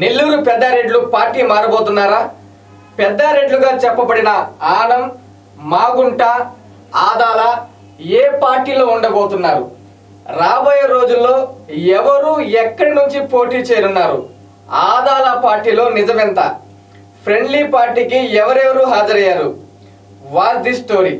Nellore పెద్దారెడ్లు party మారబోతున్నారా పెద్దారెడ్లుగా చెప్పబడిన ఆనం మాగుంట ఆదాల ఏ పార్టీలో ఉండబోతున్నారు రాబోయే రోజుల్లో ఎవరు ఎక్కడి నుంచి పోటీ చేరున్నారు ఆదాల పార్టీలో నిజమెంత ఫ్రెండ్లీ పార్టీకి ఎవరెవరు హాజరయ్యారు వాజ్ ది స్టోరీ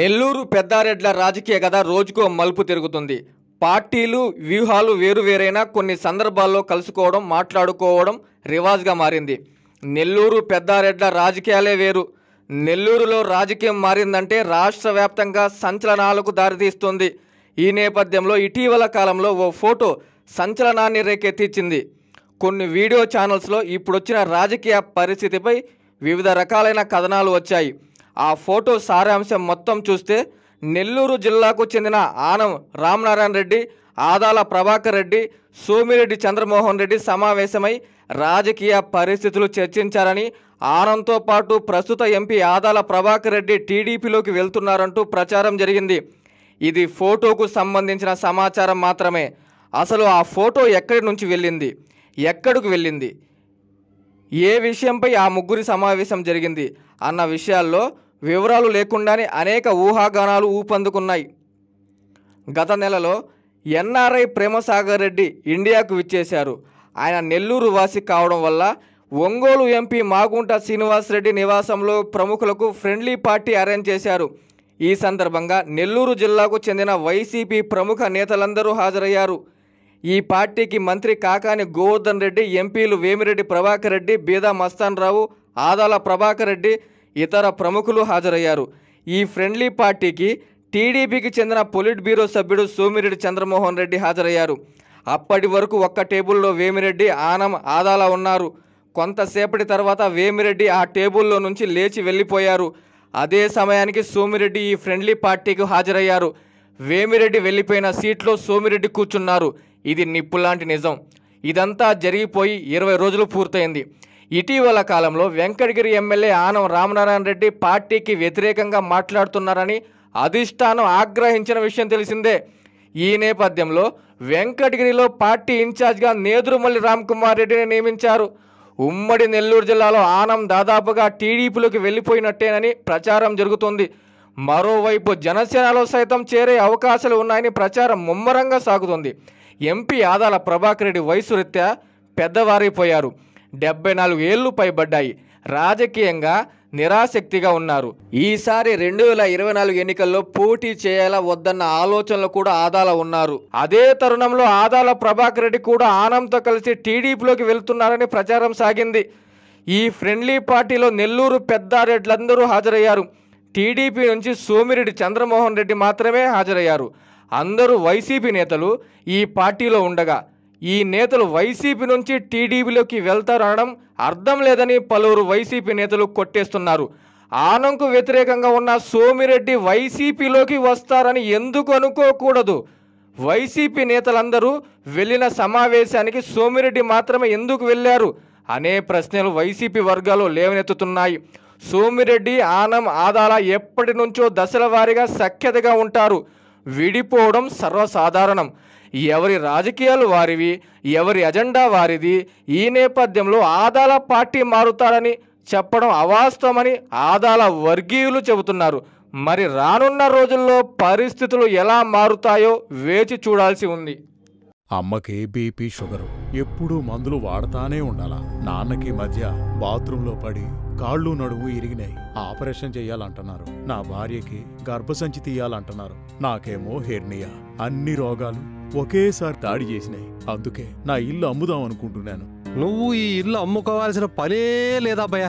నెల్లూరు పెద్దారెడ్ల రాజకీయ కథ రోజుకో మలుపు తిరుగుతుంది పార్టీలు వ్యూహాలు వేరువేరైనా కొన్ని సందర్భాల్లో కలుసుకోవడం మాట్లాడుకోవడం రివాజ్గా మారింది నెల్లూరు పెద్దారెడ్ల రాజకీయాలే వేరు నెల్లూరులో రాజకీయం మారిందంటే రాష్ట్ర వ్యాప్తంగా సంచలనాలకు దారితీస్తుంది ఈ నేపథ్యంలో ఇటీవల కాలంలో ఓ ఫోటో సంచలనాన్ని రేకెత్తించింది కొన్ని వీడియో ఛానల్స్లో ఇప్పుడొచ్చిన రాజకీయ పరిస్థితిపై వివిధ రకాలైన కథనాలు వచ్చాయి ఆ ఫోటో సారాంశం మొత్తం చూస్తే నెల్లూరు జిల్లాకు చెందిన ఆనం రామనారాయణ రెడ్డి ఆదాల ప్రభాకర్ రెడ్డి సోమిరెడ్డి చంద్రమోహన్ రెడ్డి సమావేశమై రాజకీయ పరిస్థితులు చర్చించారని ఆనంతో పాటు ప్రస్తుత ఎంపీ ఆదాల ప్రభాకర్ రెడ్డి టీడీపీలోకి వెళ్తున్నారంటూ ప్రచారం జరిగింది ఇది ఫోటోకు సంబంధించిన సమాచారం మాత్రమే అసలు ఆ ఫోటో ఎక్కడి నుంచి వెళ్ళింది ఎక్కడికి వెళ్ళింది ఏ విషయంపై ఆ ముగ్గురి సమావేశం జరిగింది అన్న విషయాల్లో వివరాలు లేకుండానే అనేక ఊహాగానాలు ఊపందుకున్నాయి గత నెలలో ఎన్ఆర్ఐ ప్రేమసాగర్ రెడ్డి ఇండియాకు విచ్చేశారు ఆయన నెల్లూరు వాసి కావడం వల్ల ఒంగోలు ఎంపీ మాగుంట శ్రీనివాస్ రెడ్డి నివాసంలో ప్రముఖులకు ఫ్రెండ్లీ పార్టీ అరేంజ్ చేశారు ఈ సందర్భంగా నెల్లూరు జిల్లాకు చెందిన వైసీపీ ప్రముఖ నేతలందరూ హాజరయ్యారు ఈ పార్టీకి మంత్రి కాకాని గోవర్ధన్ రెడ్డి ఎంపీలు వేమిరెడ్డి ప్రభాకర్ రెడ్డి బీదా మస్తాన్ రావు ఆదాల ప్రభాకర్ రెడ్డి ఇతర ప్రముఖులు హాజరయ్యారు ఈ ఫ్రెండ్లీ పార్టీకి టీడీపీకి చెందిన పొలిట్ బ్యూరో సభ్యుడు సోమిరెడ్డి చంద్రమోహన్ రెడ్డి హాజరయ్యారు అప్పటి వరకు ఒక్క టేబుల్లో వేమిరెడ్డి ఆనం ఆదాల ఉన్నారు కొంతసేపటి తర్వాత వేమిరెడ్డి ఆ టేబుల్లో నుంచి లేచి వెళ్ళిపోయారు అదే సమయానికి సోమిరెడ్డి ఈ ఫ్రెండ్లీ పార్టీకి హాజరయ్యారు వేమిరెడ్డి వెళ్ళిపోయిన సీట్లో సోమిరెడ్డి కూర్చున్నారు ఇది నిప్పులాంటి నిజం ఇదంతా జరిగిపోయి ఇరవై రోజులు పూర్తయింది ఇటీవల కాలంలో వెంకటగిరి ఎమ్మెల్యే ఆనం రామనారాయణ రెడ్డి పార్టీకి వ్యతిరేకంగా మాట్లాడుతున్నారని అధిష్టానం ఆగ్రహించిన విషయం తెలిసిందే ఈ నేపథ్యంలో వెంకటగిరిలో పార్టీ ఇన్ఛార్జ్గా నేదురుమల్లి రామ్కుమార్ రెడ్డిని నియమించారు ఉమ్మడి నెల్లూరు జిల్లాలో ఆనం దాదాపుగా టీడీపీలోకి వెళ్ళిపోయినట్టేనని ప్రచారం జరుగుతోంది మరోవైపు జనసేనలో సైతం చేరే అవకాశాలు ఉన్నాయని ప్రచారం ముమ్మరంగా సాగుతోంది ఎంపీ ఆదాల ప్రభాకర్ రెడ్డి వయసు రీత్యా పెద్దవారైపోయారు డెబ్బై నాలుగు ఏళ్లు పైబడ్డాయి రాజకీయంగా నిరాశక్తిగా ఉన్నారు ఈసారి రెండు వేల ఇరవై నాలుగు ఎన్నికల్లో పోటీ చేయాలా వద్దన్న ఆలోచనలు కూడా ఆదాల ఉన్నారు అదే తరుణంలో ఆదాల ప్రభాకర్ రెడ్డి కూడా ఆనంద్తో కలిసి టీడీపీలోకి వెళ్తున్నారని ప్రచారం సాగింది ఈ ఫ్రెండ్లీ పార్టీలో నెల్లూరు పెద్దారెడ్లందరూ హాజరయ్యారు టీడీపీ నుంచి సోమిరెడ్డి చంద్రమోహన్ రెడ్డి మాత్రమే హాజరయ్యారు అందరూ వైసీపీ నేతలు ఈ పార్టీలో ఉండగా ఈ నేతలు వైసీపీ నుంచి టీడీపీలోకి వెళ్తారనడం అర్థం లేదని పలువురు వైసీపీ నేతలు కొట్టేస్తున్నారు ఆనంకు వ్యతిరేకంగా ఉన్న సోమిరెడ్డి వైసీపీలోకి వస్తారని ఎందుకు అనుకోకూడదు వైసీపీ నేతలందరూ వెళ్ళిన సమావేశానికి సోమిరెడ్డి మాత్రమే ఎందుకు వెళ్ళారు అనే ప్రశ్నలు వైసీపీ వర్గాలు లేవనెత్తుతున్నాయి సోమిరెడ్డి ఆనం ఆదాల ఎప్పటి నుంచో దశల వారీగా సఖ్యతగా ఉంటారు విడిపోవడం సర్వసాధారణం ఎవరి రాజకీయాలు వారివి ఎవరి ఎజెండా వారిది ఈ నేపథ్యంలో ఆదాల పార్టీ మారుతారని చెప్పడం అవాస్తవమని ఆదాల వర్గీయులు చెబుతున్నారు మరి రానున్న రోజుల్లో పరిస్థితులు ఎలా మారుతాయో వేచి చూడాల్సి ఉంది అమ్మకి బీపీ షుగరు ఎప్పుడూ మందులు వాడతానే ఉండాలా నాన్నకి మధ్య బాత్రూంలో పడి కాళ్ళు నడువు ఇరిగినాయి ఆపరేషన్ చేయాలంటున్నారు నా భార్యకి గర్భసంచి తీయాలంటున్నారు నాకేమో హెర్నియా అన్ని రోగాలు ఒకేసారి దాడి చేసినాయి అందుకే నా ఇల్లు అమ్ముదాం అనుకుంటున్నాను నువ్వు ఈ ఇల్లు అమ్ముకోవాల్సిన పనే లేదబ్బయ్య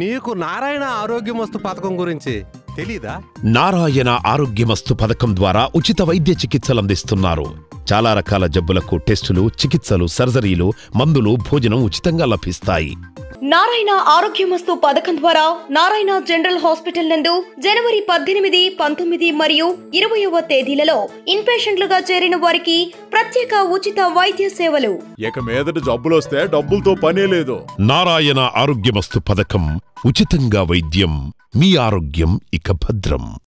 నీకు నారాయణ ఆరోగ్యమస్తు పథకం గురించి తెలీదా నారాయణ ఆరోగ్యమస్తు పథకం ద్వారా ఉచిత వైద్య చికిత్సలు అందిస్తున్నారు చాలా రకాల జబ్బులకు టెస్టులు చికిత్సలు సర్జరీలు మందులు భోజనం ఉచితంగా లభిస్తాయి నారాయణ ఆరోగ్యమస్తు పథకం ద్వారా నారాయణ జనరల్ హాస్పిటల్ నందు జనవరి పద్దెనిమిది పంతొమ్మిది మరియు ఇరవయవ తేదీలలో ఇన్పేషెంట్లుగా చేరిన వారికి ప్రత్యేక ఉచిత వైద్య సేవలు ఇక మీదట జబ్బులొస్తే డబ్బులతో పనే లేదు నారాయణ ఆరోగ్యమస్తు పథకం ఉచితంగా వైద్యం మీ ఆరోగ్యం ఇక భద్రం